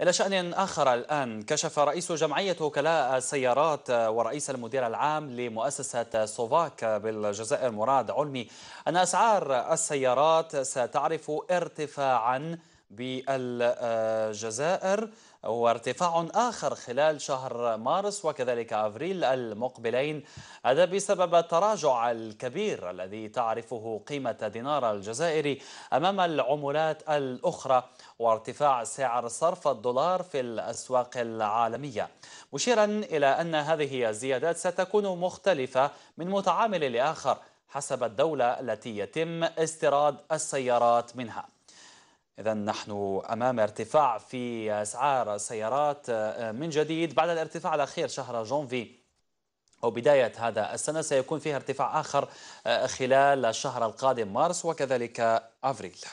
إلى شأن آخر الآن كشف رئيس جمعية وكلاء السيارات ورئيس المدير العام لمؤسسة سوفاك بالجزائر مراد علمي أن أسعار السيارات ستعرف ارتفاعاً بالجزائر وارتفاع آخر خلال شهر مارس وكذلك أفريل المقبلين هذا بسبب التراجع الكبير الذي تعرفه قيمة دينار الجزائري أمام العملات الأخرى وارتفاع سعر صرف الدولار في الأسواق العالمية مشيرا إلى أن هذه الزيادات ستكون مختلفة من متعامل لآخر حسب الدولة التي يتم استيراد السيارات منها إذا نحن أمام ارتفاع في أسعار السيارات آه، من جديد بعد الارتفاع الأخير شهر جونفي أو بداية هذا السنة سيكون فيها ارتفاع آخر آه، خلال الشهر القادم مارس وكذلك أفريل